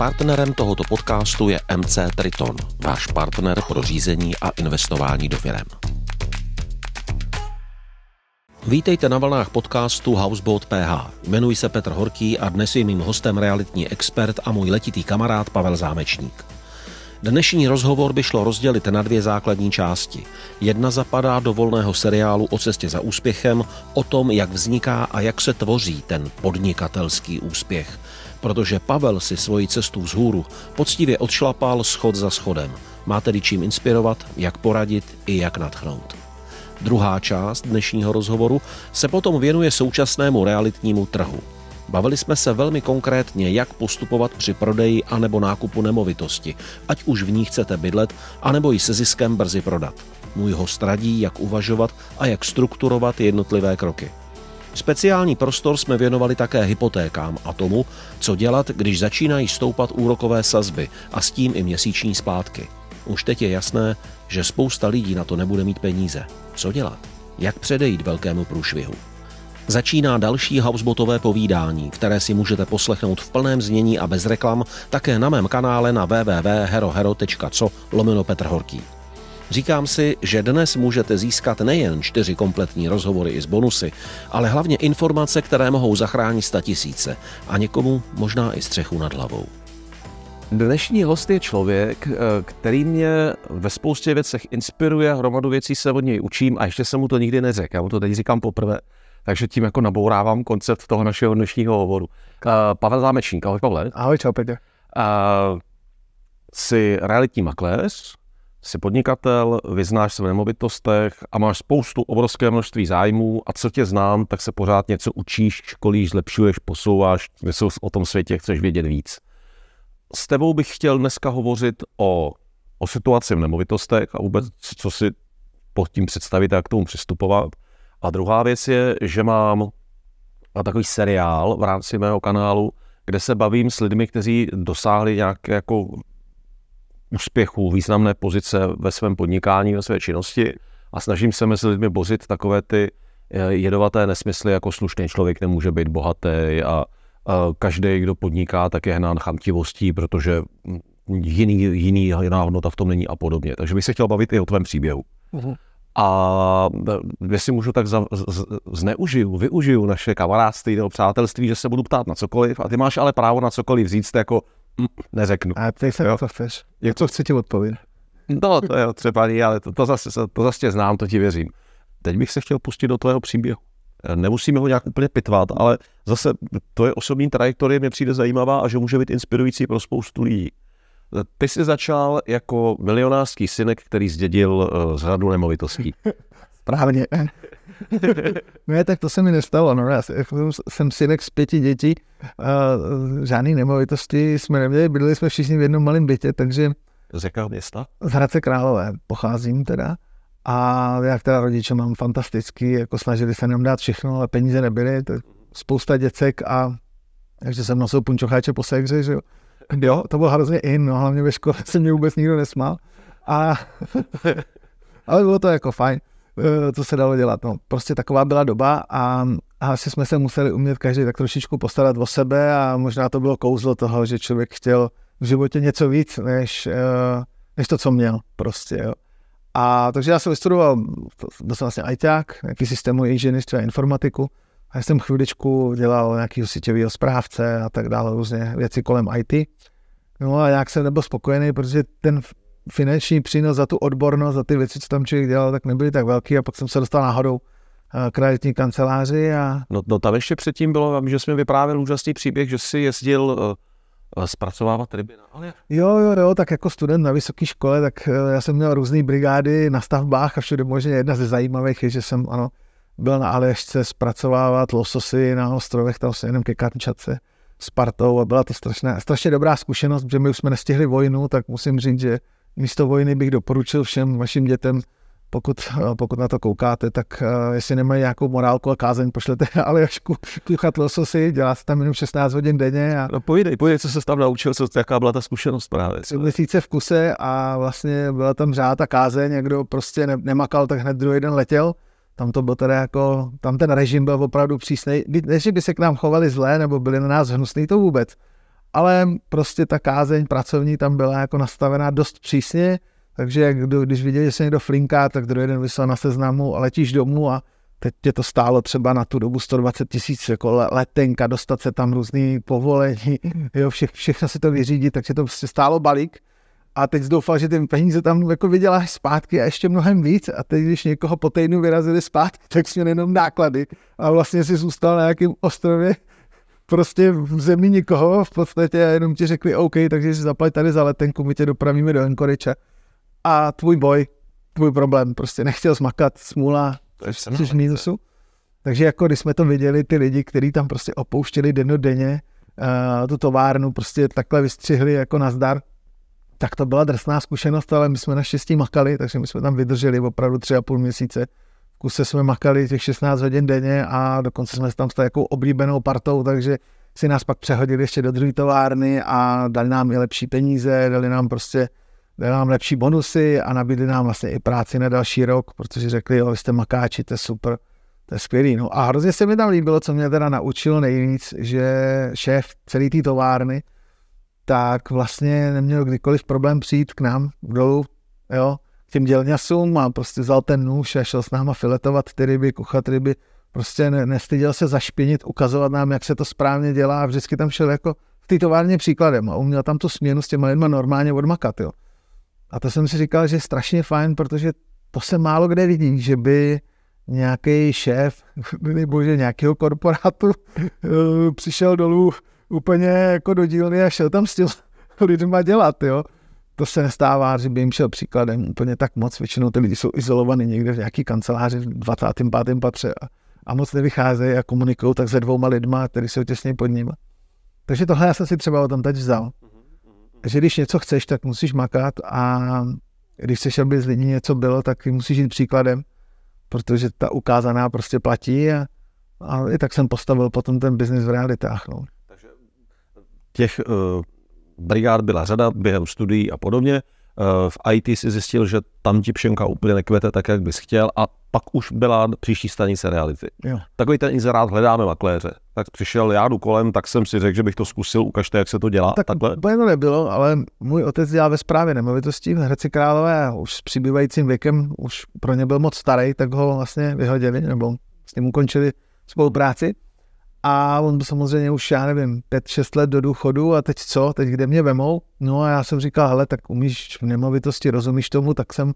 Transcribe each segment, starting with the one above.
Partnerem tohoto podcastu je MC Triton, váš partner pro řízení a investování do firem. Vítejte na vlnách podcastu Houseboat PH. Jmenuji se Petr Horký a dnes je mým hostem realitní expert a můj letitý kamarád Pavel Zámečník. Dnešní rozhovor by šlo rozdělit na dvě základní části. Jedna zapadá do volného seriálu o cestě za úspěchem, o tom, jak vzniká a jak se tvoří ten podnikatelský úspěch – protože Pavel si svoji cestu vzhůru poctivě odšlapal schod za schodem. Má tedy čím inspirovat, jak poradit i jak nadchnout. Druhá část dnešního rozhovoru se potom věnuje současnému realitnímu trhu. Bavili jsme se velmi konkrétně, jak postupovat při prodeji anebo nákupu nemovitosti, ať už v ní chcete bydlet, anebo ji se ziskem brzy prodat. Můj host radí, jak uvažovat a jak strukturovat jednotlivé kroky. Speciální prostor jsme věnovali také hypotékám a tomu, co dělat, když začínají stoupat úrokové sazby a s tím i měsíční splátky. Už teď je jasné, že spousta lidí na to nebude mít peníze. Co dělat? Jak předejít velkému průšvihu? Začíná další housebotové povídání, které si můžete poslechnout v plném znění a bez reklam také na mém kanále na www.herohero.co lomeno Petr Horký. Říkám si, že dnes můžete získat nejen čtyři kompletní rozhovory i z bonusy, ale hlavně informace, které mohou zachránit statisíce a někomu možná i střechu nad hlavou. Dnešní host je člověk, eh, který mě ve spoustě věcech inspiruje, hromadu věcí se od něj učím a ještě jsem mu to nikdy neřekl, já mu to teď říkám poprvé, takže tím jako nabourávám koncept toho našeho dnešního hovoru. Eh, Pavel Zámečník, ahoj Pavle. Ahoj, čau Petě. Eh, jsi realitní makléř, jsi podnikatel, vyznáš se v nemovitostech a máš spoustu obrovské množství zájmů a co tě znám, tak se pořád něco učíš, školíš, zlepšuješ, posouváš, něco o tom světě chceš vědět víc. S tebou bych chtěl dneska hovořit o, o situaci v nemovitostech a vůbec, co si pod tím představit a jak k tomu přistupovat. A druhá věc je, že mám takový seriál v rámci mého kanálu, kde se bavím s lidmi, kteří dosáhli nějaké jako úspěchu, významné pozice ve svém podnikání, ve své činnosti a snažím se mezi lidmi bozit takové ty eh, jedovaté nesmysly, jako slušný člověk nemůže být bohatý a, eh, každý, kdo podniká, tak je hnán chamtivostí, protože jiný, jiný, jiná hodnota v tom není a podobně. Takže bych se chtěl bavit i o tvém příběhu. Uhum. A eh, jestli můžu, tak zneužiju, využiju naše kamarádství nebo přátelství, že se budu ptát na cokoliv. A ty máš ale právo na cokoliv říct, jako Neřeknu. A ty se jo? chceš. Jak to chci ti odpovědět? No, to je třeba ní, ale to, to, zase, to zase znám, to ti věřím. Teď bych se chtěl pustit do tvého příběhu. Nemusíme ho nějak úplně pitvat, ale zase to je osobní trajektorie mě přijde zajímavá a že může být inspirující pro spoustu lidí. Ty jsi začal jako milionářský synek, který zdědil z eh, řadu nemovitostí. Správně. ne, tak to se mi nestalo. No, já jsem synek z pěti dětí, a žádný nemovitosti jsme neměli, bydleli jsme všichni v jednom malém bytě, takže... Z jakého města? Z Hradce Králové pocházím teda. A já teda rodiče mám fantastický, jako snažili se nám dát všechno, ale peníze nebyly, to spousta děcek a takže jsem nosil punčocháče po sekře, že jo. Jo, to bylo hrozně in, no hlavně ve škole se mě vůbec nikdo nesmál. A, ale bylo to jako fajn. Eh, co se dalo dělat. No, prostě taková byla doba a, a asi jsme se museli umět každý tak trošičku postarat o sebe a možná to bylo kouzlo toho, že člověk chtěl v životě něco víc, než, eh, než to, co měl prostě. Jo. A takže já jsem vystudoval, byl jsem vlastně ITák, nějaký systémový inženýrství a informatiku. A já jsem chvíličku dělal nějakého síťového zprávce a tak dále, různě věci kolem IT. No a nějak jsem nebyl spokojený, protože ten finanční přínos za tu odbornost, za ty věci, co tam člověk dělal, tak nebyly tak velký a pak jsem se dostal náhodou eh, k realitní kanceláři. A... No, no tam ještě předtím bylo, že jsme vyprávěl úžasný příběh, že si jezdil eh, eh, zpracovávat ryby Jo, jo, jo, tak jako student na vysoké škole, tak já jsem měl různé brigády na stavbách a všude možně jedna ze zajímavých je, že jsem ano, byl na Aljašce zpracovávat lososy na ostrovech, tam se jenom ke Karnčace s partou a byla to strašná, strašně dobrá zkušenost, že my už jsme nestihli vojnu, tak musím říct, že místo vojny bych doporučil všem vašim dětem, pokud, pokud na to koukáte, tak eh, jestli nemají nějakou morálku a kázeň, pošlete ale Aljašku kuchat lososy, dělá se tam jenom 16 hodin denně. A... No povídej, povídej, co se tam naučil, co, jaká byla ta zkušenost právě. Tři měsíce v kuse a vlastně byla tam řád a kázeň, někdo prostě ne, nemakal, tak hned druhý den letěl. Tam to byl teda jako, tam ten režim byl opravdu přísný. Ne, že by se k nám chovali zlé nebo byli na nás hnusný, to vůbec ale prostě ta kázeň pracovní tam byla jako nastavená dost přísně, takže když viděli, že se někdo flinká, tak druhý den vyslal na seznamu a letíš domů a teď tě to stálo třeba na tu dobu 120 tisíc jako letenka, dostat se tam různý povolení, jo, vše, všechno si to vyřídit, takže to prostě stálo balík. A teď doufal, že ty peníze tam jako vyděláš zpátky a ještě mnohem víc. A teď, když někoho po týdnu vyrazili zpátky, tak jsi měl jenom náklady. A vlastně si zůstal na nějakém ostrově prostě v zemi nikoho v podstatě jenom ti řekli OK, takže si zaplať tady za letenku, my tě dopravíme do Enkoriče a tvůj boj, tvůj problém, prostě nechtěl zmakat, smůla, jsi v mínusu. Takže jako když jsme to viděli, ty lidi, kteří tam prostě opouštěli denně uh, tu továrnu, prostě takhle vystřihli jako nazdar, tak to byla drsná zkušenost, ale my jsme naštěstí makali, takže my jsme tam vydrželi opravdu tři a půl měsíce kuse jsme makali těch 16 hodin denně a dokonce jsme tam stali jako oblíbenou partou, takže si nás pak přehodili ještě do druhé továrny a dali nám i lepší peníze, dali nám prostě dali nám lepší bonusy a nabídli nám vlastně i práci na další rok, protože řekli, jo, vy jste makáči, to je super, to je skvělý. No a hrozně se mi tam líbilo, co mě teda naučilo nejvíc, že šéf celé té továrny, tak vlastně neměl kdykoliv problém přijít k nám dolů, jo, tím dělňasům a prostě vzal ten nůž a šel s náma filetovat ty ryby, kuchat ryby. Prostě ne, nestyděl se zašpinit, ukazovat nám, jak se to správně dělá a vždycky tam šel jako v té továrně příkladem a uměl tam tu směnu s těma lidma normálně odmakat, jo. A to jsem si říkal, že je strašně fajn, protože to se málo kde vidí, že by nějaký šéf, nebože nějakého korporátu, eh, přišel dolů úplně jako do dílny a šel tam s těmi lidma dělat, jo to se nestává, že by jim šel příkladem úplně tak moc. Většinou ty lidi jsou izolovaní někde v nějaký kanceláři v 25. patře a, a moc nevycházejí a komunikují tak se dvouma lidma, který jsou těsně pod ním. Takže tohle já jsem si třeba o tom teď vzal. Že když něco chceš, tak musíš makat a když chceš, aby z lidí něco bylo, tak musíš jít příkladem, protože ta ukázaná prostě platí a, a i tak jsem postavil potom ten biznis v realitách. No. Takže eh, těch uh brigád byla řada během studií a podobně. Eh, v IT si zjistil, že tam ti pšenka úplně nekvete tak, jak bys chtěl a pak už byla příští stanice reality. Jo. Takový ten inzerát hledáme makléře. Tak přišel, já jdu kolem, tak jsem si řekl, že bych to zkusil, ukažte, jak se to dělá. Tak takhle. úplně to nebylo, ale můj otec dělal ve správě nemovitostí v Hradci Králové už s přibývajícím věkem, už pro ně byl moc starý, tak ho vlastně vyhodili nebo s ním ukončili spolupráci. A on byl samozřejmě už, já nevím, 5-6 let do důchodu a teď co, teď kde mě vemou? No a já jsem říkal, hele, tak umíš v nemovitosti, rozumíš tomu, tak jsem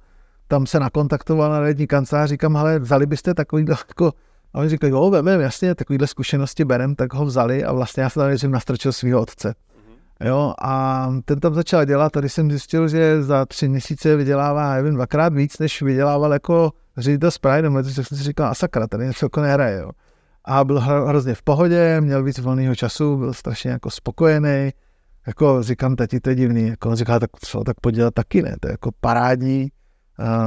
tam se nakontaktoval na radní kancelář, říkám, hele, vzali byste takový jako a oni říkali, jo, vemem, jasně, takovýhle zkušenosti berem, tak ho vzali a vlastně já jsem tam jsem nastrčil svého otce. Mhm. Jo, a ten tam začal dělat, tady jsem zjistil, že za tři měsíce vydělává, nevím, dvakrát víc, než vydělával jako ředitel Sprite, protože jsem si říkal, a sakra, tady něco jako nehraje, jo a byl hrozně v pohodě, měl víc volného času, byl strašně jako spokojený. Jako říkám, tati, to je divný. Jako on říká, tak co, tak podělat taky ne, to je jako parádní.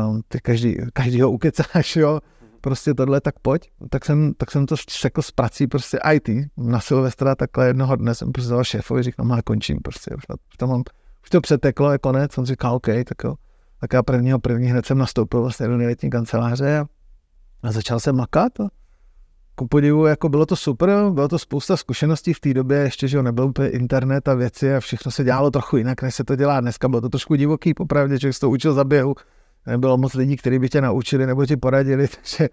Um, ty každý, každý ho ukecáš, jo. Prostě tohle, tak pojď. Tak jsem, tak jsem to řekl jako s prací prostě IT. Na Silvestra takhle jednoho dne jsem prostě dal šéfovi, říkám, má končím prostě, už, to mám, už to přeteklo, je jako konec. On říká, OK, tak jo. Tak já prvního první hned jsem nastoupil vlastně do nejletní kanceláře a, a začal jsem makat. A ku podivu, jako bylo to super, bylo to spousta zkušeností v té době, ještě, že jo, nebyl úplně internet a věci a všechno se dělalo trochu jinak, než se to dělá dneska, bylo to trošku divoký, popravdě, že jsi to učil za běhu, nebylo moc lidí, kteří by tě naučili nebo ti poradili, takže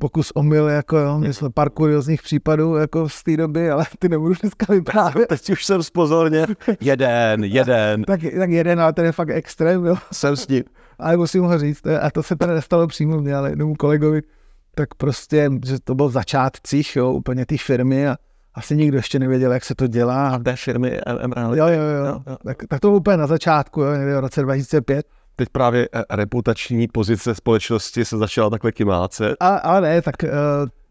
pokus omyl, jako jo, my jsme pár kuriozních případů jako z té doby, ale ty nebudu dneska vyprávět. Teď už jsem spozorně, jeden, jeden. tak, tak jeden, ale ten je fakt extrém, jo. Jsem s ním. Ale musím ho říct, a to se tady nestalo přímo mě, ale jednomu kolegovi, tak prostě, že to byl v začátcích, jo, úplně ty firmy a asi nikdo ještě nevěděl, jak se to dělá. A té firmy Emerald. Jo, jo, jo. jo, jo. Tak, tak, to bylo úplně na začátku, jo, někdy v roce 2005. Teď právě eh, reputační pozice společnosti se začala takhle kymácet. A, ale ne, tak eh,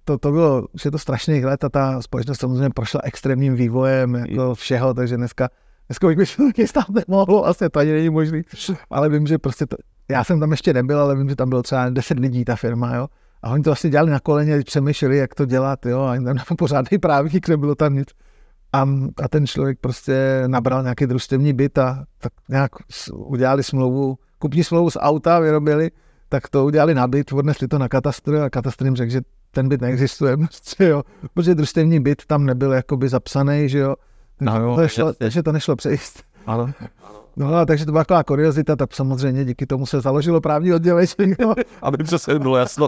to, to bylo, už je to strašných let a ta společnost samozřejmě prošla extrémním vývojem jako všeho, takže dneska, dneska bych se taky stát nemohlo, asi vlastně to ani není možný, ale vím, že prostě to, já jsem tam ještě nebyl, ale vím, že tam bylo třeba 10 lidí ta firma, jo. A oni to vlastně dělali na koleně, přemýšleli, jak to dělat, jo, a tam pořádný právník, nebylo tam nic. A, a ten člověk prostě nabral nějaký družstevní byt a tak nějak udělali smlouvu, kupní smlouvu z auta vyrobili, tak to udělali na byt, odnesli to na katastr a katastr jim řekl, že ten byt neexistuje, prostě, jo, protože družstevní byt tam nebyl jakoby zapsaný, že jo, no, jo to nešlo, že to nešlo přejít. Ano. ano. No a takže to byla taková kuriozita, tak samozřejmě díky tomu se založilo právní oddělení. Aby se bylo jasno,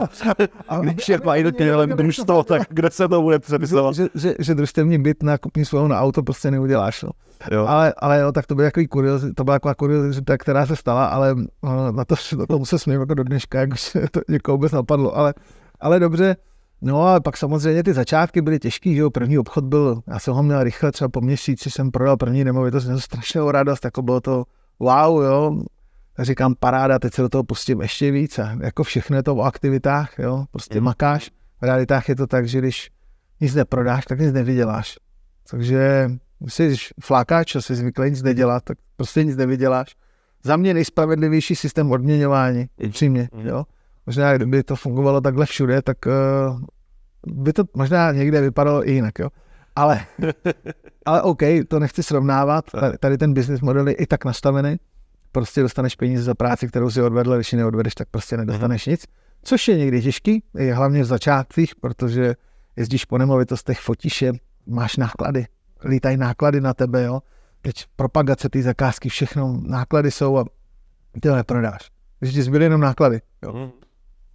a, když je mají do družstvo, tak kde se to bude představovat? Že, že, že družstevní byt na kupní svého na auto prostě neuděláš. No. Jo. Ale, ale jo, tak to, byl jako kuriozita, to byla kuriozita, která se stala, ale eh, na to, na tomu se smějí jako do dneška, jakože to někoho vůbec napadlo. Ale, ale dobře, No a pak samozřejmě ty začátky byly těžký, že jo, první obchod byl, já jsem ho měl rychle, třeba po měsíci jsem prodal první nemovitost, měl strašnou radost, jako bylo to wow, jo, a říkám paráda, teď se do toho pustím ještě víc a jako všechno je to o aktivitách, jo, prostě mm. makáš, v realitách je to tak, že když nic neprodáš, tak nic nevyděláš. Takže jsi flákáč, jsi zvyklý nic nedělat, tak prostě nic nevyděláš. Za mě nejspravedlivější systém odměňování, upřímně, mhm. jo. Možná kdyby to fungovalo takhle všude, tak uh, by to možná někde vypadalo i jinak, jo. Ale, ale OK, to nechci srovnávat, tady, ten business model je i tak nastavený, prostě dostaneš peníze za práci, kterou si odvedl, když ji neodvedeš, tak prostě nedostaneš mhm. nic, což je někdy těžký, je hlavně v začátcích, protože jezdíš po nemovitostech, fotíš je, máš náklady, lítají náklady na tebe, jo, teď propagace ty zakázky, všechno, náklady jsou a ty ho neprodáš. Takže ti zbyly jenom náklady, jo. mm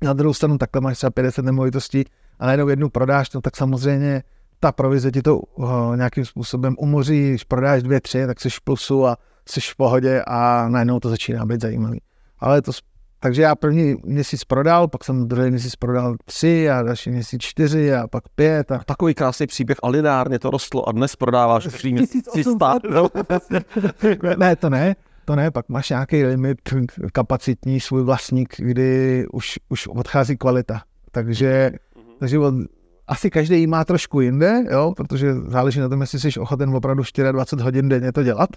na druhou stranu takhle máš třeba 50 nemovitostí a najednou jednu prodáš, no tak samozřejmě ta provize ti to uh, nějakým způsobem umoří, když prodáš dvě, tři, tak jsi v plusu a jsi v pohodě a najednou to začíná být zajímavý. Ale to, takže já první měsíc prodal, pak jsem druhý měsíc prodal tři a další měsíc čtyři a pak pět. A... Takový krásný příběh a lineárně to rostlo a dnes prodáváš tři měsíc. No. ne, to ne, to ne, pak máš nějaký limit kapacitní, svůj vlastník, kdy už, už odchází kvalita. Takže, mm-hmm. takže asi každý ji má trošku jinde, jo, protože záleží na tom, jestli jsi ochoten opravdu 24 hodin denně to dělat,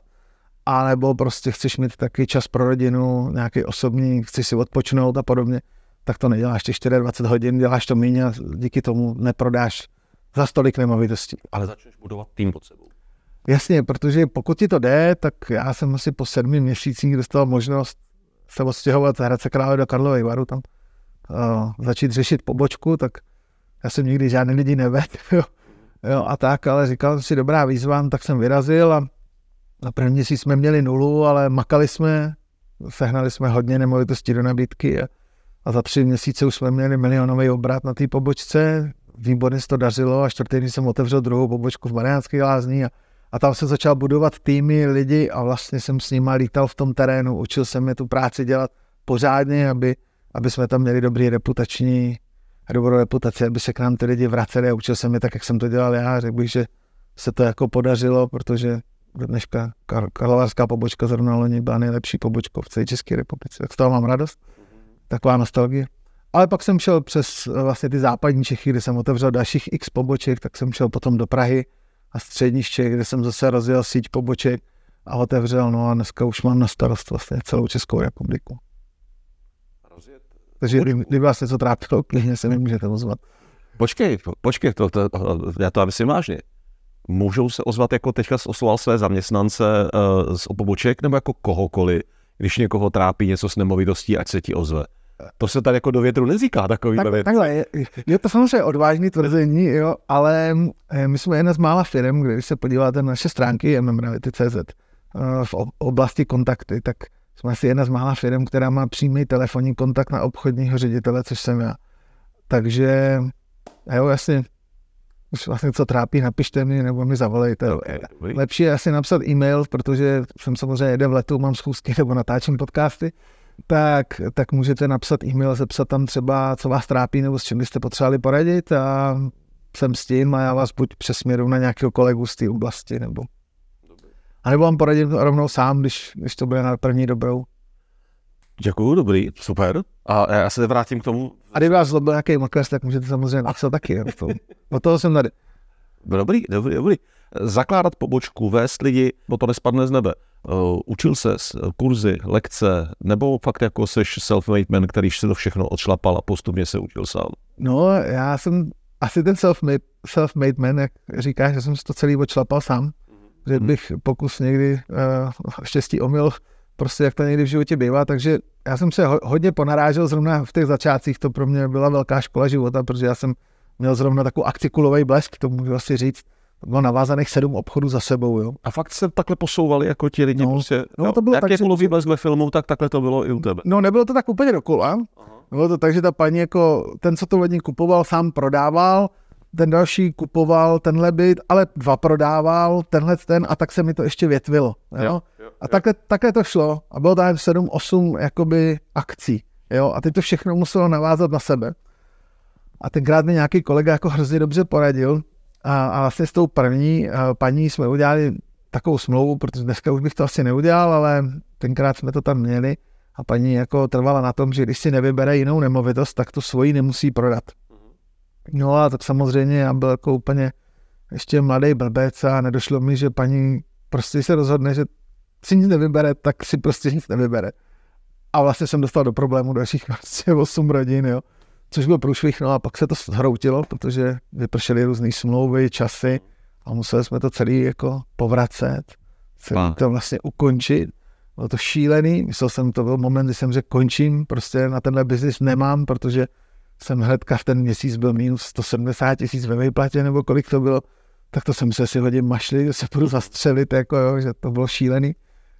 anebo prostě chceš mít taky čas pro rodinu, nějaký osobní, chceš si odpočinout a podobně, tak to neděláš ty 24 hodin, děláš to méně a díky tomu neprodáš za stolik nemovitostí. Ale začneš budovat tým pod sebou. Jasně, protože pokud ti to jde, tak já jsem asi po sedmi měsících dostal možnost se odstěhovat z Hradce Králové do Karlovy Varu, tam uh, začít řešit pobočku, tak já jsem nikdy žádný lidi neved, jo, jo, a tak, ale říkal jsem si, dobrá výzva, tak jsem vyrazil a na první měsíc jsme měli nulu, ale makali jsme, sehnali jsme hodně nemovitostí do nabídky a, a za tři měsíce už jsme měli milionový obrat na té pobočce, výborně se to dařilo a čtvrtý den jsem otevřel druhou pobočku v Mariánské lázní a a tam jsem začal budovat týmy, lidi a vlastně jsem s nima lítal v tom terénu, učil jsem je tu práci dělat pořádně, aby, aby jsme tam měli dobrý reputační a dobrou reputaci, aby se k nám ty lidi vraceli a učil jsem je tak, jak jsem to dělal já. Řekl bych, že se to jako podařilo, protože do dneška Kar- Karlovarská pobočka zrovna loni byla nejlepší pobočkou v celé České republice. Tak z toho mám radost. Taková nostalgie. Ale pak jsem šel přes eh, vlastně ty západní Čechy, kde jsem otevřel dalších x poboček, tak jsem šel potom do Prahy, a střední Čech, kde jsem zase rozjel síť poboček a otevřel. No a dneska už mám na starost vlastně celou Českou republiku. Rozjet. Takže kdyby vás něco trápilo, klidně se mi můžete ozvat. Počkej, počkej, to, to, to, já to myslím vážně. Můžou se ozvat, jako teďka osloval své zaměstnance uh, z opoboček, nebo jako kohokoliv, když někoho trápí něco s nemovitostí, ať se ti ozve. To se tady jako do větru neříká takový tak, věc. Takhle, je, je to samozřejmě odvážný tvrzení, jo, ale eh, my jsme jedna z mála firm, když se podíváte na naše stránky mmravity.cz eh, v oblasti kontakty, tak jsme asi jedna z mála firm, která má přímý telefonní kontakt na obchodního ředitele, což jsem já. Takže, eh, jo, jasně, už vlastně co trápí, napište mi nebo mi zavolejte. Lepší je asi napsat e-mail, protože jsem samozřejmě jede v letu, mám schůzky nebo natáčím podcasty, tak, tak můžete napsat e-mail, zepsat tam třeba, co vás trápí nebo s čím byste potřebovali poradit a jsem s tím a já vás buď přesměru na nějakého kolegu z té oblasti nebo a nebo vám poradím rovnou sám, když, když to bude na první dobrou. Děkuju, dobrý, super. A já se vrátím k tomu. A kdyby vás zlobil nějaký makléř, tak můžete samozřejmě napsat taky. od toho jsem tady. No dobrý, dobrý, dobrý zakládat pobočku, vést lidi, bo no to nespadne z nebe. Eh, učil se eh, kurzy, lekce, nebo fakt jako seš self-made man, který se to všechno odšlapal a postupně se učil sám? No, já jsem asi ten self-made, self-made man, jak říkáš, že jsem si to celý odšlapal sám. Mhm. Že bych pokus někdy uh, štěstí omyl, prostě jak to někdy v životě bývá, takže já jsem se ho, hodně ponarážel zrovna v těch začátcích, to pro mě byla velká škola života, protože já jsem měl zrovna takovou akcikulový blesk, to můžu asi říct, bylo navázaných sedm obchodů za sebou, jo. A fakt se takhle posouvali jako ti lidi no, prostě. No, no to bylo jak tak, jako mluví ve filmu, tak takhle to bylo i u tebe. No nebylo to tak úplně dokola. Aha. Bylo to tak, že ta paní jako, ten, co to lidi kupoval, sám prodával, ten další kupoval tenhle byt, ale dva prodával, tenhle ten a tak se mi to ještě větvilo. Jo? Jo, jo, a takhle, jo. takhle to šlo a bylo tam sedm, osm jakoby akcí. Jo? A teď to všechno muselo navázat na sebe. A tenkrát mi nějaký kolega jako hrozně dobře poradil, a, a vlastně s tou první eh, paní jsme udělali takovou smlouvu, protože dneska už bych to asi neudělal, ale tenkrát jsme to tam měli a paní jako trvala na tom, že když si nevybere jinou nemovitost, tak tu svoji nemusí prodat. Mhm. No a tak samozřejmě já byl jako úplně ještě mladý blbec a nedošlo mi, že paní prostě se rozhodne, že si nic nevybere, tak si prostě nic nevybere. A vlastně jsem dostal do problému dalších prostě 8 rodin, jo což byl průšvih, no a pak se to zhroutilo, protože vypršely různé smlouvy, časy a museli jsme to celý jako povracet, celý a. to vlastně ukončit. Bylo to šílený, myslel jsem, to byl moment, kdy jsem řekl, končím, prostě na tenhle biznis nemám, protože jsem hledka v ten měsíc byl minus 170 tisíc ve výplatě, nebo kolik to bylo, tak to jsem se si hodně mašli, že se budu zastřelit, jako jo, že to bylo šílený.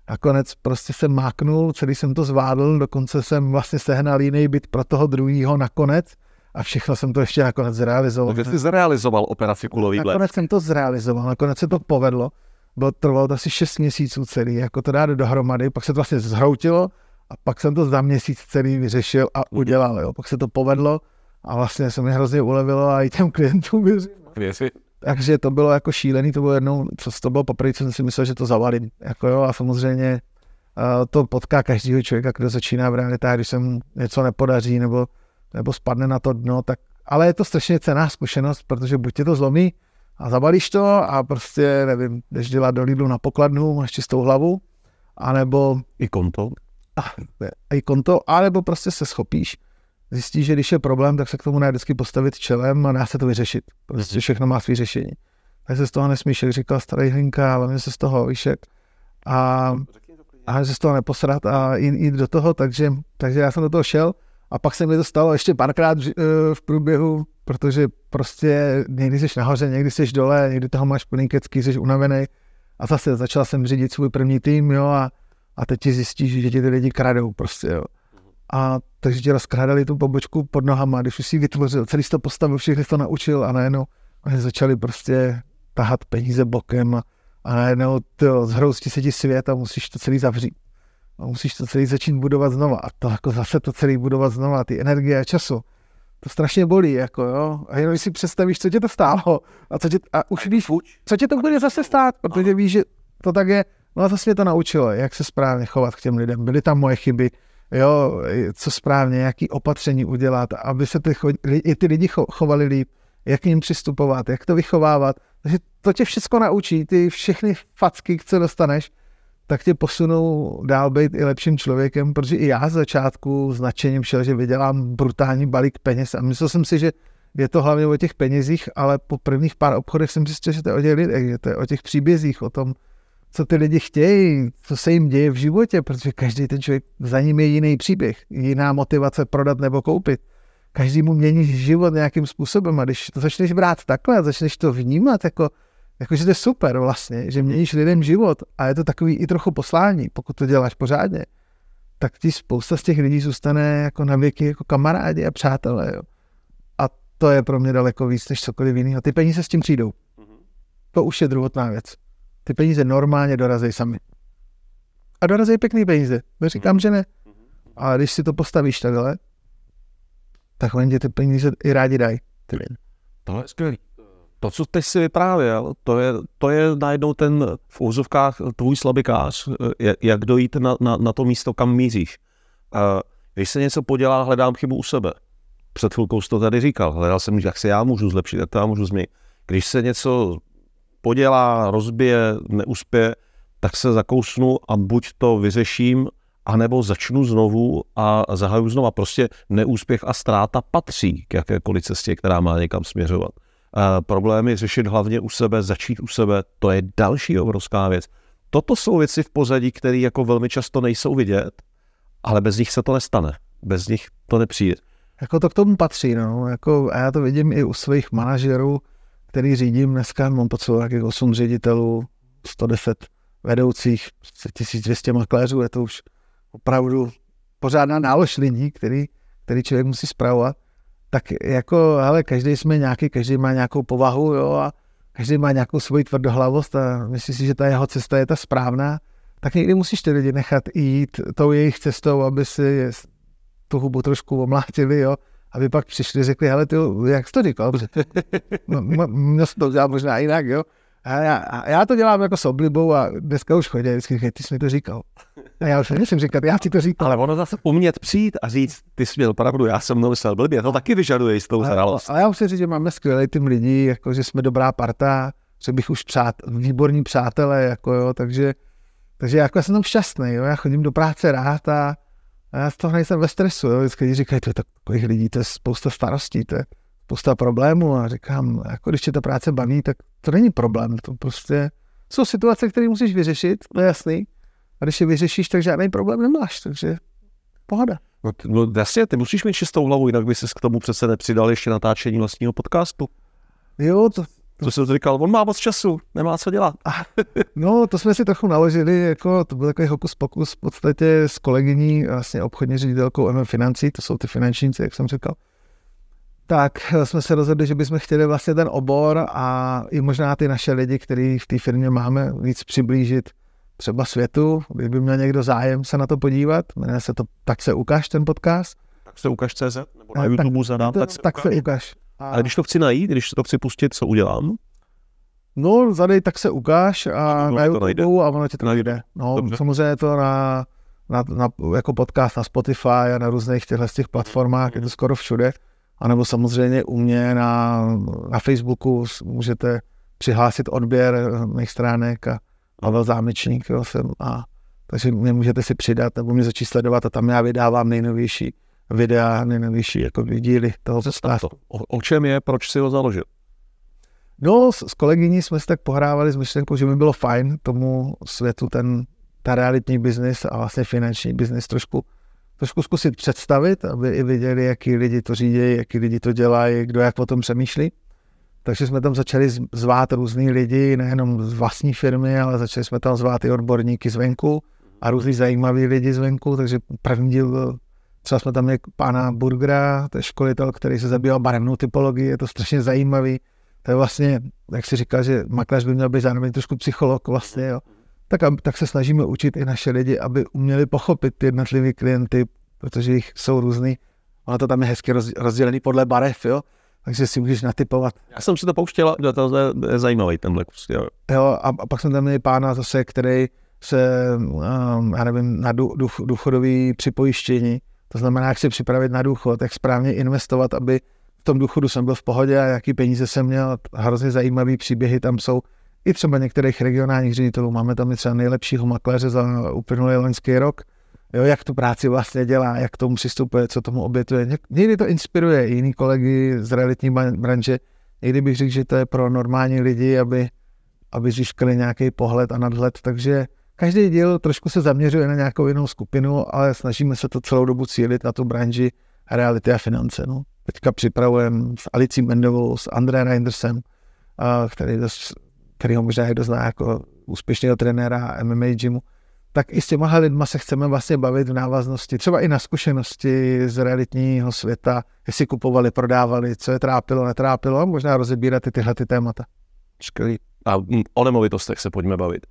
Nakonec prostě jsem máknul, celý jsem to zvádl, dokonce jsem vlastně sehnal jiný byt pro toho druhýho nakonec a všechno jsem to ještě nakonec zrealizoval. Takže jsi zrealizoval operaci kulový bled. Nakonec jsem to zrealizoval, nakonec se to povedlo. Bylo, trvalo to asi 6 měsíců celý, jako to dát dohromady, pak se to vlastně zhroutilo a pak jsem to za měsíc celý vyřešil a mhm. udělal, jo. Pak se to povedlo a vlastně se mi hrozně ulevilo a i těm klientům věřím. Věřím. Takže to bylo jako šílený, to bylo jednou, co to bylo poprvé, co jsem si myslel, že to zavalím. Jako jo, a samozřejmě eh, to potká každého člověka, kdo začíná v tak, když se mu něco nepodaří nebo, nebo spadne na to dno, tak, ale je to strašně cená zkušenost, protože buď tě to zlomí a zabalíš to a prostě, nevím, jdeš dělat do Lidlu na pokladnu, máš čistou hlavu, anebo... I konto. A, ah, ne, i konto, anebo prostě se schopíš zjistí, že když je problém, tak se k tomu dá vždycky postavit čelem a dá se to vyřešit. Prostě mhm. všechno má svý řešení. Tak se z toho nesmíš, jak říkal starý Hlinka, ale mě se z toho vyšet a, a se z toho neposrat a jít, jít do toho, takže, takže já jsem do toho šel a pak se mi to stalo ještě párkrát v, eh, v průběhu, protože prostě někdy jsi nahoře, někdy jsi dole, někdy toho máš plný kecky, jsi unavený a zase začal jsem řídit svůj první tým, jo, a, a teď ti zjistíš, že ti ty lidi kradou prostě, jo. Mhm. A takže ti rozkrádali tu pobočku pod nohama, když už si vytvořil, celý to postavil, všechny to naučil a najednou oni začali prostě tahat peníze bokem a, a najednou to zhroustí se ti svět a musíš to celý zavřít. A musíš to celý začít budovat znova a to jako zase to celý budovat znova, ty energie a času. To strašně bolí, jako jo. A jenom si představíš, co tě to stálo a, co tě, a už víš, co tě to bude zase stát, protože víš, že to tak je. No a zase mě to naučilo, jak se správně chovat k těm lidem. Byly tam moje chyby, jo, co správně, jaký opatření udělat, aby se ty, i ty lidi chovali líp, jak k ním přistupovat, jak to vychovávat. Takže to tě všechno naučí, ty všechny facky, co dostaneš, tak tě posunou dál být i lepším člověkem, protože i já z začátku s nadšením šel, že vydělám brutální balík peněz a myslel jsem si, že je to hlavně o těch penězích, ale po prvních pár obchodech jsem zjistil, že to je o těch lidech, že to je o těch příbězích, o tom, co ty lidi chtějí, co se jim děje v životě, protože každý ten člověk, za ním je jiný příběh, jiná motivace prodat nebo koupit. Každý mu mění život nějakým způsobem a když to začneš brát takhle, začneš to vnímat jako, jako že to je super vlastně, že mhm. měníš lidem život a je to takový i trochu poslání, pokud to děláš pořádně, tak ti spousta z těch lidí zůstane jako na věky jako kamarádi a přátelé. Jo. A to je pro mě daleko víc než cokoliv jiného. Ty peníze s tím přijdou. Mhm. To už je druhotná věc. Ty peníze normálně dorazí sami. A dorazí pěkný peníze. Neříkám, mhm. že ne. Mhm. A když si to postavíš takhle, tak oni ti ty peníze i rádi dají. To je skvělý. To, co teď si vyprávěl, to je, to je najednou ten v úzovkách tvůj slabikář, jak, jak dojít na, na, na to místo, kam míříš. Když se něco podělá, hledám chybu u sebe. Před chvilkou jsi to tady říkal, hledal jsem, jak se já můžu zlepšit, jak to já můžu změnit. Když se něco podělá, rozbije, neuspěje, tak se zakousnu a buď to vyřeším, anebo začnu znovu a zahaju znovu. Prostě neúspěch a ztráta patří k jakékoliv cestě, která má někam směřovat. E, problém je řešit hlavně u sebe, začít u sebe, to je další obrovská věc. Toto jsou věci v pozadí, které jako velmi často nejsou vidět, ale bez nich se to nestane, bez nich to nepřijde. Jako to k tomu patří, no. Jako, a já to vidím i u svých manažerů, který řídím dneska, mám pod sebou nějakých 8 ředitelů, 110 vedoucích, 1200 makléřů, je to už opravdu pořádná nálož lidí, který, který člověk musí zpravovat, tak jako, ale každý jsme nějaký, každý má nějakou povahu, jo, a každý má nějakou svoji tvrdohlavost a myslí si, že ta jeho cesta je ta správná, tak někdy musíš ty lidi nechat jít tou jejich cestou, aby si tu hubu trošku omlátili, jo, aby pak přišli a řekli, ale ty, jak to říkal, dobře, no, no to dělal možná jinak, jo. A já, a já, to dělám jako s oblibou a dneska už chodí, vždycky, ty jsi mi to říkal. A já už nemusím říkat, já ti to říkal. Ale ono zase umět přijít a říct, ty jsi měl pravdu, já jsem myslel blbě, to taky vyžaduje jistou zralost. Ale já musím říct, že máme skvělý tým lidí, jako že jsme dobrá parta, že bych už přát, výborní přátelé, jako jo, takže, takže jako já jsem tam šťastný, jo, já chodím do práce rád a, a já z toho nejsem ve stresu, jo. vždycky říkají, to je takových lidí, to je spousta starostí, to je spousta problémů a říkám, jako když tě ta práce baví, tak to není problém, to prostě jsou situace, které musíš vyřešit, to je jasný. A když je vyřešíš, tak žádný problém nemáš, takže pohoda. No, no jasně, ty musíš mít čistou hlavu, jinak by se k tomu přece nepřidal ještě natáčení vlastního podcastu. Jo, to, to jsem říkal, on má moc času, nemá co dělat. no, to jsme si trochu naložili, jako to byl takový hokus pokus v podstatě s kolegyní, vlastně obchodní ředitelkou MM Financí, to jsou ty finančníci, jak jsem říkal. Tak jsme se rozhodli, že bychom chtěli vlastně ten obor a i možná ty naše lidi, který v té firmě máme, víc přiblížit třeba světu, kdyby měl někdo zájem se na to podívat, jmenuje se to Tak se ukáž ten podcast. Tak se ukáž CZ, nebo na eh, YouTube zadám, tak, tak se Tak se ukáž. A... Ale když to chci najít, když to chci pustit, co udělám? No, zadej, tak se ukáž a no, na YouTube a ono tě to najde. No, Dobře. samozřejmě to na, na, na, jako podcast na Spotify a na různých těchto těch platformách, je to mhm. skoro všude. A nebo samozřejmě u mě na, na Facebooku můžete přihlásit odběr eh, mých stránek a Pavel Zámečník, jo, jsem a takže mě můžete si přidat nebo mě začít sledovat a tam já vydávám nejnovější videa, nejnovější jako díly toho cestářku. O, o čem je, proč si ho založil? No, s, s kolegyní jsme se tak pohrávali s myšlenkou, že by bylo fajn tomu světu ten, ta realitní biznis a vlastně finanční biznis trošku, trošku zkusit představit, aby i viděli, jaký lidi to řídí, jaký lidi to dělají, kdo jak o tom přemýšlí. Takže jsme tam začali zvát různý lidi, nejenom z vlastní firmy, ale začali jsme tam zvát i odborníky zvenku a různý zajímavý lidi zvenku, takže první díl byl Třeba jsme tam měli pána Burgera, to je školitel, který se zabýval barevnou typologií, je to strašně zajímavý. To je vlastně, jak si říkal, že makléř by měl být zároveň trošku psycholog vlastně, jo. Tak, tak se snažíme učit i naše lidi, aby uměli pochopit ty jednotlivé klienty, protože jich jsou různý. Ono to tam je hezky rozdělený podle barev, jo takže si můžeš natypovat. Já jsem si to pouštěl, to je zajímavý tenhle kus. Jo. jo a, a, pak jsem tam měl pána zase, který se, um, já nevím, na du, duch, důchodový připojištění, to znamená, jak si připravit na důchod, jak správně investovat, aby v tom důchodu jsem byl v pohodě a jaký peníze jsem měl. Hrozně zajímavý příběhy tam jsou. I třeba některých regionálních ředitelů. Máme tam třeba nejlepšího makléře za uplynulý loňský rok. Jo, jak tu práci vlastně dělá, jak k tomu přistupuje, co tomu obětuje. Někdy to inspiruje jiný kolegy z realitní branže. Někdy bych řekl, že to je pro normální lidi, aby, aby získali nějaký pohled a nadhled. Takže Každý díl trošku se zaměřuje na nějakou jinou skupinu, ale snažíme se to celou dobu cílit na tu branži reality a finance. No. Teďka připravujeme s Alicí Mendovou, s Andrejem Reindersem, který, který ho možná někdo zná jako úspěšného trenéra MMA gymu, tak i s těma lidma se chceme vlastně bavit v návaznosti, třeba i na zkušenosti z realitního světa, jestli kupovali, prodávali, co je trápilo, netrápilo a možná rozebírat i tyhle ty témata. Skvělý. A o nemovitostech se pojďme bavit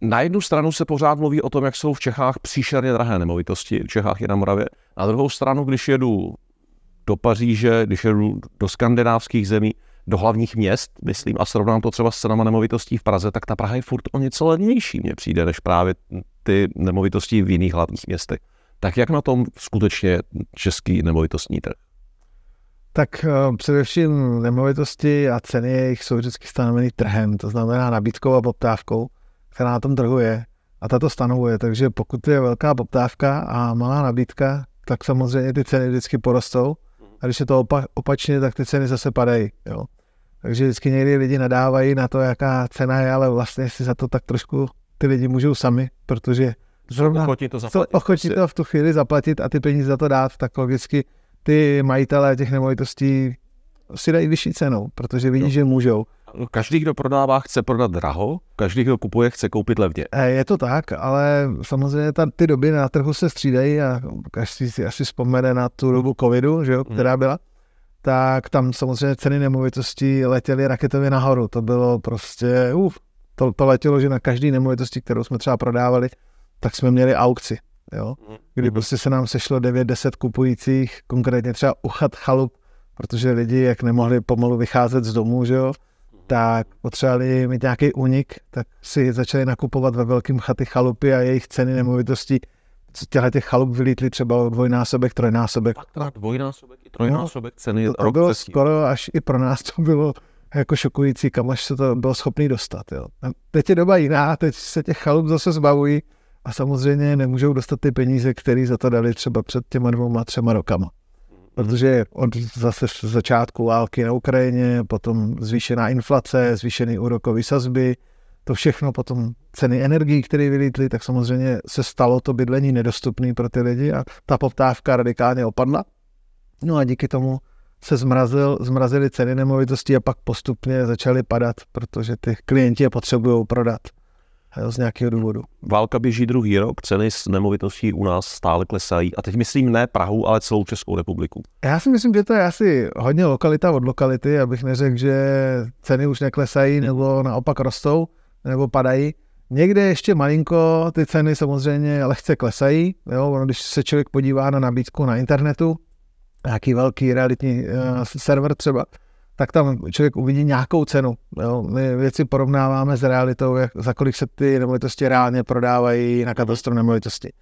na jednu stranu se pořád mluví o tom, jak jsou v Čechách příšerně drahé nemovitosti, v Čechách i na Moravě. Na druhou stranu, když jedu do Paříže, když jedu do skandinávských zemí, do hlavních měst, myslím, a srovnám to třeba s cenama nemovitostí v Praze, tak ta Praha je furt o něco levnější, mně přijde, než právě ty nemovitosti v jiných hlavních městech. Tak jak na tom skutečně český nemovitostní trh? Tak eh, především nemovitosti a ceny jejich jsou vždycky stanoveny trhem, to znamená nabídkou a poptávkou která na tom trhu je a ta to stanovuje. Takže pokud je velká poptávka a malá nabídka, tak samozřejmě ty ceny vždycky porostou. Mhm. A když je to opa- opačně, tak ty ceny zase padají. Jo. Takže vždycky někdy lidi nadávají na to, jaká cena je, ale vlastně si za to tak trošku ty lidi můžou sami, protože zrovna ochotní to, zaplatit. ochotí prostě. to v tu chvíli zaplatit a ty peníze za to dát, tak logicky ty majitelé těch nemovitostí si dají vyšší cenou, protože vidí, jo. že můžou každý, kdo prodává, chce prodat draho, každý, kdo kupuje, chce koupit levně. E, je to tak, ale samozřejmě ta, ty doby na trhu se střídají a každý si asi vzpomene na tu dobu covidu, že jo, která mm. byla, tak tam samozřejmě ceny nemovitostí letěly raketově nahoru. To bylo prostě, uf, to, to letělo, že na každý nemovitosti, kterou jsme třeba prodávali, tak jsme měli aukci, jo, mm-hmm. kdy prostě se nám sešlo 9-10 kupujících, konkrétně třeba uchat chalup, protože lidi, jak nemohli pomalu vycházet z domu, že jo, tak potřebovali mít nějaký únik, tak si začali nakupovat ve velkém chaty chalupy a jejich ceny hmm. nemovitostí z těchto těch chalup vylítly třeba o dvojnásobek, trojnásobek. Dvakrát dvojnásobek i trojnásobek no, ceny. To, to bylo cestí. skoro až i pro nás to bylo jako šokující, kam až se to bylo schopný dostat. Jo. A teď je doba jiná, teď se těch chalup zase zbavují a samozřejmě nemůžou dostat ty peníze, které za to dali třeba před těma dvouma, třema rokama protože od zase z začátku války na Ukrajině, potom zvýšená inflace, zvýšený úrokový sazby, to všechno potom ceny energií, které vylítly, tak samozřejmě se stalo to bydlení nedostupné pro ty lidi a ta poptávka radikálně opadla. No a díky tomu se zmrazil, zmrazily ceny nemovitostí a pak postupně začaly padat, protože ty klienti je potřebují prodat jo, z nějakého důvodu. Válka běží druhý rok, ceny s nemovitostí u nás stále klesají. A teď myslím ne Prahu, ale celou Českou republiku. Já si myslím, že to je asi hodně lokalita od lokality, abych neřekl, že ceny už neklesají hmm. nebo naopak rostou nebo padají. Někde ještě malinko ty ceny samozřejmě lehce klesají. Jo? Ono, když se člověk podívá na nabídku na internetu, nějaký velký realitní uh, server třeba, tak tam člověk uvidí nějakou cenu. Jo. My věci porovnáváme s realitou, jak, za kolik se ty nemovitosti reálně prodávají na mhm. katastru nemovitosti.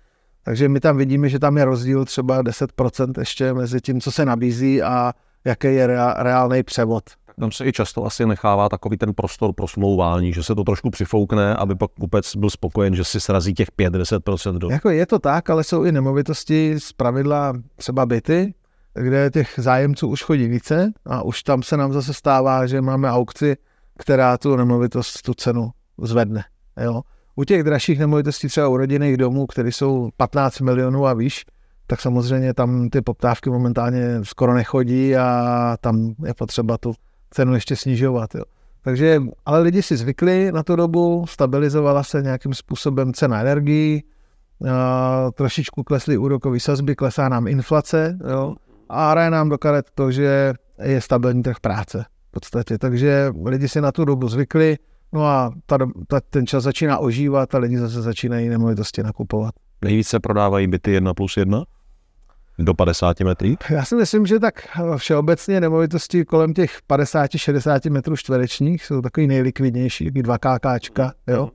Takže my tam vidíme, že tam je rozdíl třeba 10% ještě mezi tím, co se nabízí a jaký je reálný převod. Tam se i často asi nechává takový ten prostor pro smlouvání, že se to trošku přifoukne, aby pak kupec byl spokojen, že si srazí těch 5-10%. Do... Jako je to tak, ale jsou i nemovitosti z pravidla třeba byty, kde těch zájemců už chodí více a už tam se nám zase stává, že máme aukci, která tu nemovitost, tu cenu zvedne. Jo? U těch dražších nemovitostí třeba u rodinných domů, které jsou 15 milionů a výš, tak samozřejmě tam ty poptávky momentálně skoro nechodí a tam je potřeba tu cenu ještě snižovat. Jo. Takže, ale lidi si zvykli na tu dobu, stabilizovala se nějakým způsobem cena energií, trošičku klesly úrokové sazby, klesá nám inflace, jo a hraje nám do karet to, že je stabilní trh práce v podstatě. Takže lidi si na tu dobu zvykli, no a ta, ta, ten čas začíná ožívat a lidi zase začínají nemovitosti nakupovat. Nejvíce prodávají byty 1 plus 1? Do 50 metrů? Já si myslím, že tak všeobecně nemovitosti kolem těch 50-60 metrů čtverečních jsou takový nejlikvidnější, jaký 2 KKčka, jo.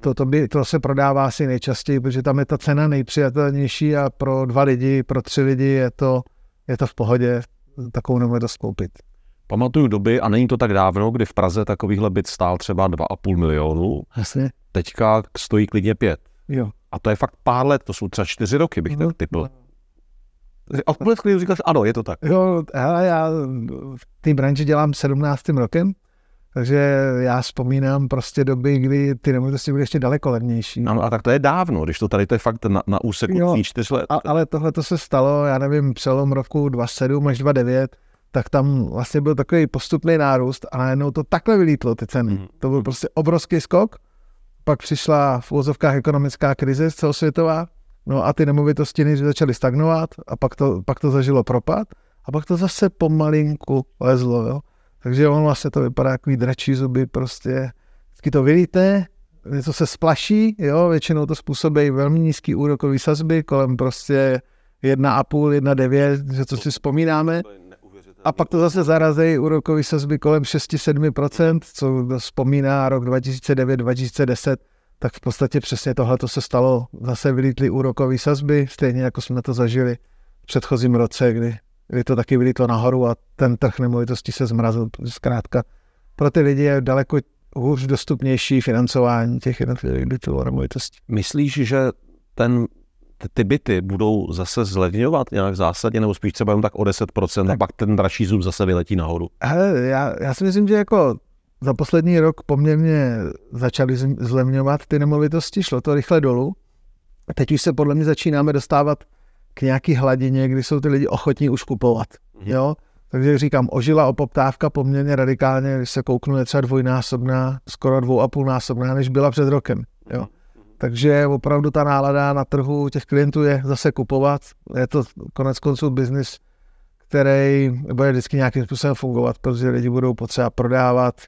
To, to, by, to se prodává asi nejčastěji, protože tam je ta cena nejpřijatelnější a pro dva lidi, pro tři lidi je to je to v pohodě takovou nemovitost koupit. Pamatuju doby, a není to tak dávno, kdy v Praze takovýhle byt stál třeba 2,5 milionu. Jasně. Teďka stojí klidně 5. Jo. A to je fakt pár let, to jsou třeba 4 roky, bych no, tak typl. A vůbec, klidu říkáš, ano, je to tak. Jo, hele, já v té branži dělám 17. rokem takže já vzpomínám prostě doby, kdy ty nemovitosti byly ještě daleko levnější. Ano, a tak to je dávno, když to tady to je fakt na, na úseku jo, tří, čtyř let. A, ale tohle to se stalo, já nevím, přelom roku 27 až 29, tak tam vlastně byl takový postupný nárůst a najednou to takhle vylítlo ty ceny. Mm. To byl mhm. prostě obrovský skok, pak přišla v úvozovkách ekonomická krize celosvětová, no a ty nemovitosti nejdřív začaly stagnovat a pak to, pak to zažilo propad a pak to zase pomalinku lezlo, jo. Takže on vlastně to vypadá jako dračí zuby, prostě vždycky to vylíte, něco se splaší, jo, většinou to způsobí velmi nízký úrokový sazby, kolem prostě 1,5, 1,9, že to si vzpomínáme. A pak to zase zarazejí úrokový sazby kolem 6-7%, co vzpomíná rok 2009-2010, tak v podstatě přesně tohle to se stalo. Zase vylítly úrokové sazby, stejně jako jsme to zažili v předchozím roce, kdy kdy to taky vylítlo nahoru a ten trh nemovitostí se zmrazil. Zkrátka pro ty lidi je daleko hůř dostupnější financování těch jednotlivých bytů a nemovitostí. Myslíš, že ten ty byty budou zase zlevňovat nějak zásadně, nebo spíš třeba jen tak o 10% tak. a pak ten dražší zub zase vyletí nahoru? Hele, já, já si myslím, že jako za poslední rok poměrně začaly zlevňovat ty nemovitosti, šlo to rychle dolů. Teď už se podle mě začínáme dostávat nějaký hladině, kdy jsou ty lidi ochotní už kupovat. Mhm. Jo? Takže říkám, ožila o poptávka poměrně radikálně, když se kouknu, je třeba dvojnásobná, skoro dvou a půlnásobná, než byla před rokem. Jo? Mhm. Takže opravdu ta nálada na trhu těch klientů je zase kupovat. Je to konec konců biznis, který bude vždycky nějakým způsobem fungovat, protože lidi budou potřeba prodávat,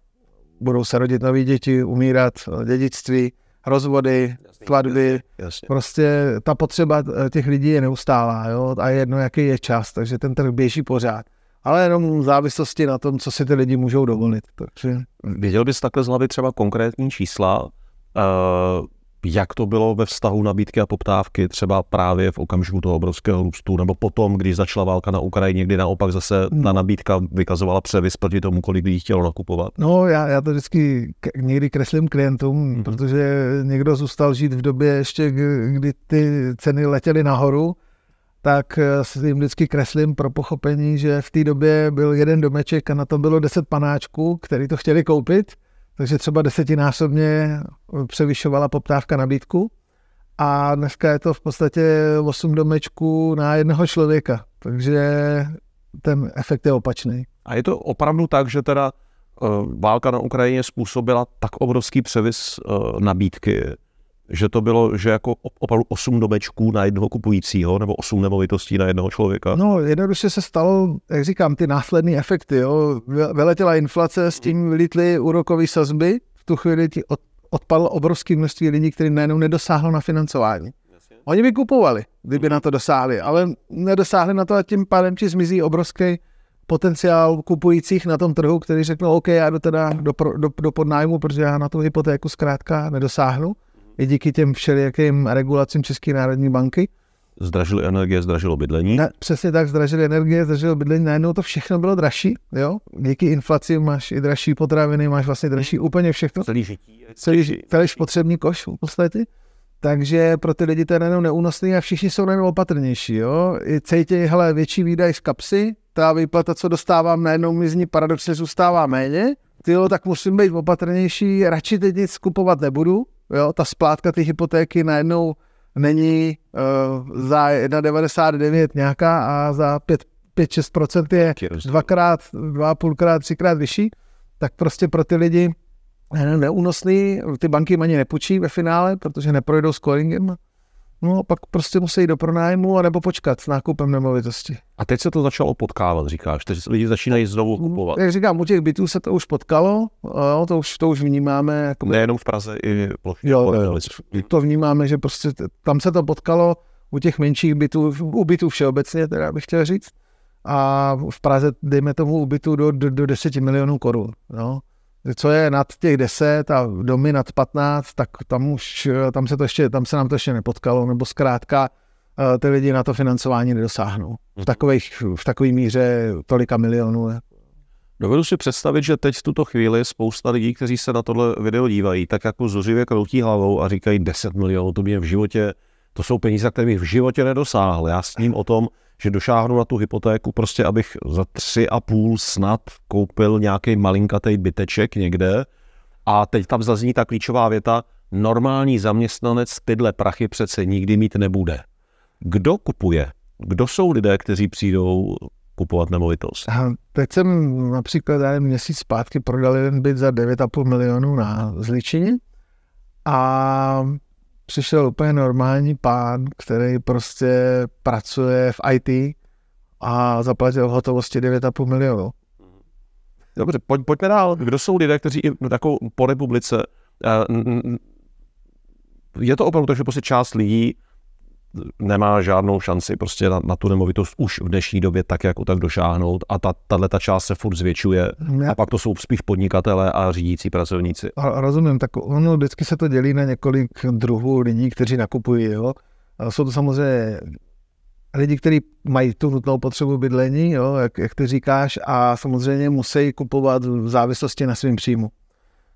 budou se rodit nové děti, umírat, dědictví rozvody, platby. Prostě ta potřeba eh, těch lidí je neustálá jo? a je jedno, jaký je čas, takže ten trh běží pořád. Ale jenom v závislosti na tom, co si ty lidi můžou dovolit. Takže... Věděl bys takhle z hlavy třeba konkrétní čísla, uh jak to bylo ve vztahu nabídky a poptávky třeba právě v okamžiku toho obrovského růstu, nebo potom, když začala válka na Ukrajině, kdy naopak zase ta hmm. nabídka vykazovala převis proti tomu, kolik lidí chtělo nakupovat? No, já, já to vždycky někdy kreslím klientům, hmm. protože někdo zůstal žít v době ještě, kdy ty ceny letěly nahoru, tak eh, si jim vždycky kreslím pro pochopení, že v té době byl jeden domeček a na tom bylo deset panáčků, který to chtěli koupit takže třeba desetinásobně převyšovala poptávka nabídku a dneska je to v podstatě 8 domečků na jednoho člověka. Takže ten efekt je opačný. A je to opravdu tak, že teda eh, válka na Ukrajině způsobila tak obrovský převis eh, nabídky že to bylo, že jako opravdu 8 domečků na jednoho kupujícího, nebo 8 nemovitostí na jednoho člověka? No, jednoduše se stalo, jak říkám, ty následné efekty. Jo. Veletěla inflace, s tím vylítly úrokové sazby, v tu chvíli ti od, odpadlo obrovské množství lidí, kteří najednou nedosáhlo na financování. Oni by kupovali, kdyby na to dosáhli, ale nedosáhli na to a tím pádem ti zmizí obrovský potenciál kupujících na tom trhu, který řekl, OK, já jdu teda do, do, do podnájmu, protože já na tu hypotéku zkrátka nedosáhnu i díky těm všelijakým regulacím České národní banky. Zdražily energie, zdražilo bydlení? Na, přesně tak, zdražily energie, zdražilo bydlení, najednou to všechno bylo dražší, jo? Díky inflaci máš i dražší potraviny, máš vlastně dražší hmm. úplně všechno. Celý žití. Celý, celý, celý spotřební koš v podstatě. Takže pro ty lidi to je najednou neúnosný a všichni jsou najednou opatrnější, jo? Cítějí, hele, větší výdaj z kapsy, ta výplata, co dostávám, najednou mi z ní paradoxně zůstává méně, ty jo, tak musím být opatrnější, radši teď nic kupovat nebudu, jo, ta splátka té hypotéky najednou není uh, za 1,99 nějaká a za 5, 6 je dvakrát, dva půlkrát, třikrát vyšší, tak prostě pro ty lidi neúnosný, ty banky ani nepůjčí ve finále, protože neprojdou scoringem. No a pak prostě musí jít do pronájmu anebo počkat s nákupem nemovitosti. A teď se to začalo potkávat, říkáš, že lidi začínají znovu mm, kupovat. Jak říkám, u těch bytů se to už potkalo, jo, to, už, to už vnímáme. Jako... Nejenom v Praze, i plošně. Jo, jo, to vnímáme, že prostě tam se to potkalo u těch menších bytů, u bytů všeobecně, teda bych chtěl říct. A v Praze, dejme tomu, u bytů do, do, do 10 milionů korun. No co je nad těch 10 a domy nad 15, tak tam už, tam se, to ještě, tam se nám to ještě nepotkalo, nebo zkrátka eh, ty lidi na to financování nedosáhnou. V, mhm. takových, v takový míře tolika milionů. Dovedu si představit, že teď v tuto chvíli spousta lidí, kteří se na tohle video dívají, tak jako zuřivě kroutí hlavou a říkají 10 milionů, to mě v životě to jsou peníze, které bych v životě nedosáhl. Já s ním o tom, že došáhnu na tu hypotéku, prostě abych za tři a půl snad koupil nějaký malinkatý byteček někde. A teď tam zazní ta klíčová věta, normální zaměstnanec tyhle prachy přece nikdy mít nebude. Kdo kupuje? Kdo jsou lidé, kteří přijdou kupovat nemovitost? Teď jsem například já měsíc zpátky prodal jeden byt za 9,5 milionů na zličení. a přišel úplně normální pán, který prostě pracuje v IT a zaplatil v hotovosti 9,5 milionu. Dobře, poj- pojďme dál. Kdo jsou lidé, kteří i takovou po republice eh, je to opravdu tak, že prostě část lidí nemá žádnou šanci prostě na, na tu nemovitost už v dnešní době tak jako tak došáhnout a ta, tahle ta část se furt zvětšuje a pak to jsou spíš podnikatelé a řídící pracovníci. A rozumím, tak ono vždycky se to dělí na několik druhů lidí, kteří nakupují, jo. A jsou to samozřejmě lidi, kteří mají tu nutnou potřebu bydlení, jo, jak, jak ty říkáš, a samozřejmě musí kupovat v závislosti na svém příjmu.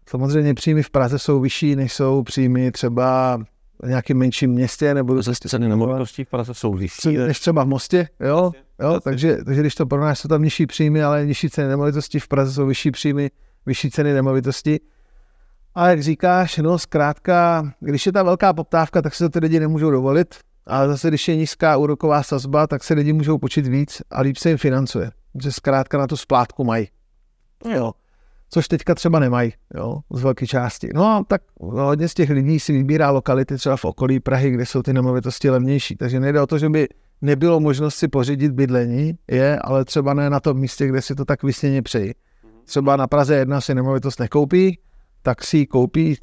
Samozřejmě příjmy v Praze jsou vyšší, než jsou příjmy třeba v nějakém menším městě nebo ceny nemovitostí v Praze jsou vyšší než třeba v Mostě, jo? jo? Takže, takže když to pro nás jsou tam nižší příjmy, ale nižší ceny nemovitostí v Praze jsou vyšší příjmy, vyšší ceny nemovitosti. A jak říkáš, no zkrátka, když je ta velká poptávka, tak se to ty lidi nemůžou dovolit, A zase když je nízká úroková sazba, tak se lidi můžou počít víc a líp se jim financuje, že zkrátka na tu splátku mají. No jo což teďka třeba nemají jo, z velké části. No a tak no, hodně z těch lidí si vybírá lokality třeba v okolí Prahy, kde jsou ty nemovitosti levnější. Takže nejde o to, že by nebylo možnost si pořídit bydlení, je, ale třeba ne na tom místě, kde si to tak vysněně přeji. Mhm. Třeba na Praze jedna si nemovitost nekoupí, tak si ji koupí,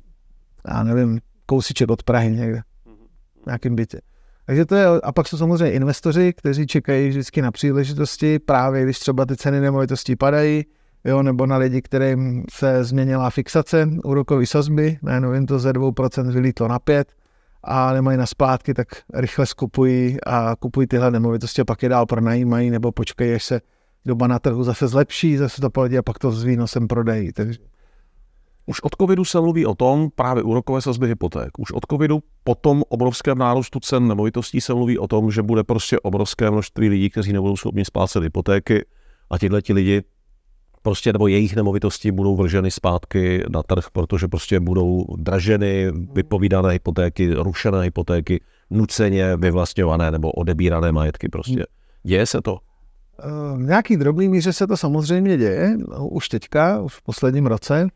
já nevím, kousiček od Prahy někde, mhm. v nějakém bytě. Takže to je, a pak jsou samozřejmě investoři, kteří čekají vždycky na příležitosti, právě když třeba ty ceny nemovitostí padají, jo, nebo na lidi, kterým se změnila fixace úrokové sazby, najednou jim to ze 2% vylítlo na 5 a nemají na splátky, tak rychle skupují a kupují tyhle nemovitosti a pak je dál pronajímají nebo počkají, až se doba na trhu zase zlepší, zase to poledí a pak to s výnosem prodají. Takže... Už od covidu se mluví o tom, právě úrokové sazby hypoték. Už od covidu po tom obrovském nárůstu cen nemovitostí se mluví o tom, že bude prostě obrovské množství lidí, kteří nebudou schopni splácet hypotéky a tihle ti lidi prostě nebo jejich nemovitosti budou vrženy zpátky na trh, protože prostě budou draženy, vypovídané hypotéky, rušené hypotéky, nuceně vyvlastňované nebo odebírané majetky prostě. Děje se to? Eh, v nějaký drobný míře se to samozřejmě děje, už teďka, už v posledním roce.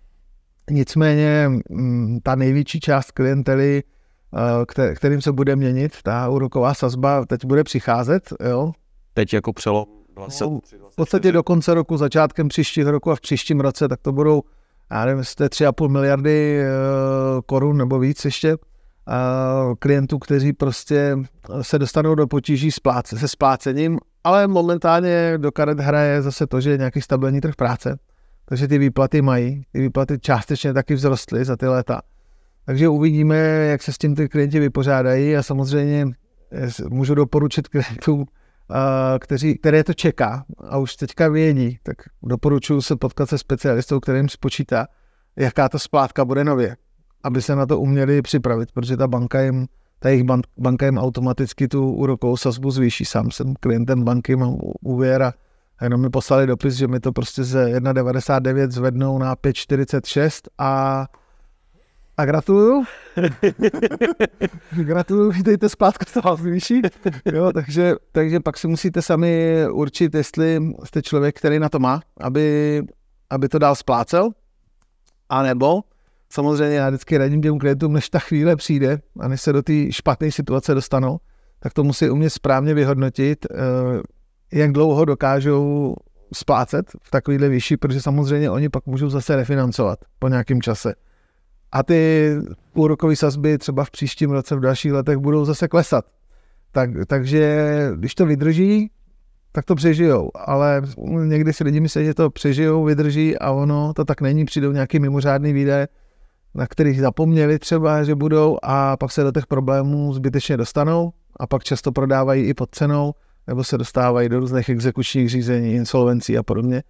Nicméně mm, ta největší část klientely, eh, kterým se bude měnit, ta úroková sazba teď bude přicházet, jo? Teď jako přelom? jsou v podstatě do konce roku, začátkem příštího roku a v příštím roce, tak to budou, já nevím, a 3,5 miliardy eh, korun nebo víc ještě eh, klientů, kteří prostě eh, se dostanou do potíží spláce, se splácením, ale momentálně do karet hraje zase to, že je nějaký stabilní trh práce, takže ty výplaty mají, ty výplaty částečně taky vzrostly za ty léta. Takže uvidíme, jak se s tím ty klienti vypořádají a samozřejmě můžu doporučit klientům, kteří, které to čeká a už teďka vědí, tak doporučuji se potkat se specialistou, kterým spočítá, jaká ta splátka bude nově, aby se na to uměli připravit, protože ta banka jim, ta jejich ban, banka jim automaticky tu úrokovou sazbu zvýší. Sám jsem klientem banky, mám úvěr a jenom mi poslali dopis, že mi to prostě ze 1,99 zvednou na 5,46 a a gratuluju. gratuluju, vítejte zpátky z toho vyšší. Jo, takže, takže pak si musíte sami určit, jestli jste člověk, který na to má, aby, aby to dál splácel, nebo samozřejmě já vždycky radím těm klientům, než ta chvíle přijde a než se do té špatné situace dostanou, tak to musí umět správně vyhodnotit, eh, jak dlouho dokážou splácet v takovýhle výši, protože samozřejmě oni pak můžou zase refinancovat po nějakém čase a ty úrokové sazby třeba v příštím roce, v dalších letech budou zase klesat. Tak, takže když to vydrží, tak to přežijou, ale někdy si lidi myslí, že to přežijou, vydrží a ono to tak není, přijdou nějaký mimořádný výdaje, na kterých zapomněli třeba, že budou a pak se do těch problémů zbytečně dostanou a pak často prodávají i pod cenou nebo se dostávají do různých exekučních řízení, insolvencí a podobně.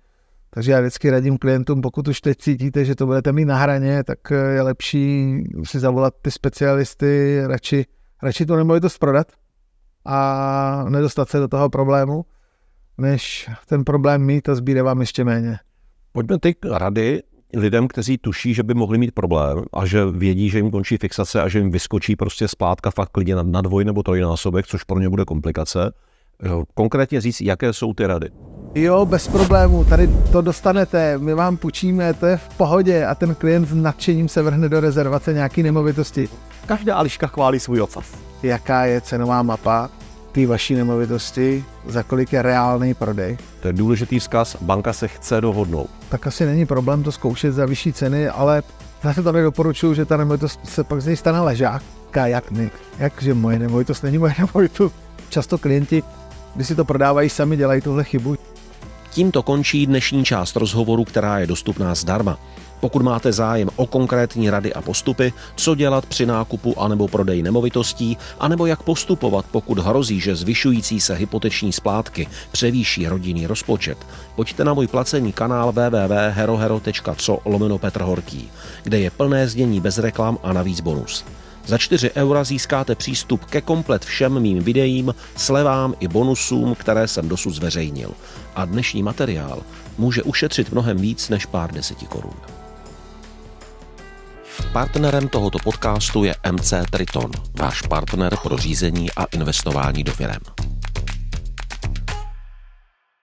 Takže já vždycky radím klientům, pokud už teď cítíte, že to budete mít na hraně, tak eh, je lepší si zavolat ty specialisty, radši, radši tu nemovitost prodat a nedostat se do toho problému, než ten problém mít a zbíde vám ještě méně. Pojďme ty rady lidem, kteří tuší, že by mohli mít problém a že vědí, že jim končí fixace a že jim vyskočí prostě splátka fakt klidně na, na dvoj nebo trojnásobek, což pro ně bude komplikace. Eh, konkrétně říct, jaké jsou ty rady jo, bez problémů, tady to dostanete, my vám půjčíme, to je v pohodě a ten klient s nadšením se vrhne do rezervace nějaký nemovitosti. Každá Ališka chválí svůj ocas. Jaká je cenová mapa té vaší nemovitosti, za kolik je reálný prodej? To je důležitý vzkaz, banka se chce dohodnout. Tak asi není problém to zkoušet za vyšší ceny, ale zase tady doporučuju, že ta nemovitost se pak z něj stane ležák, kajaknik. Jakže moje nemovitost není moje nemovitost. Často klienti, když si to prodávají sami, dělají tuhle chybu, Tímto končí dnešní část rozhovoru, která je dostupná zdarma. Pokud máte zájem o konkrétní rady a postupy, co dělat při nákupu anebo prodeji nemovitostí, anebo jak postupovat, pokud hrozí, že zvyšující se hypoteční splátky převýší rodinný rozpočet, pojďte na můj placený kanál www.herohero.co lomeno Petr Horký, kde je plné znění bez reklam a navíc bonus. Za 4 eura získáte přístup ke komplet všem mým videím, slevám i bonusům, které jsem dosud zveřejnil. A dnešní materiál může ušetřit mnohem víc než pár deseti korun. Partnerem tohoto podcastu je MC Triton, váš partner pro řízení a investování do firem.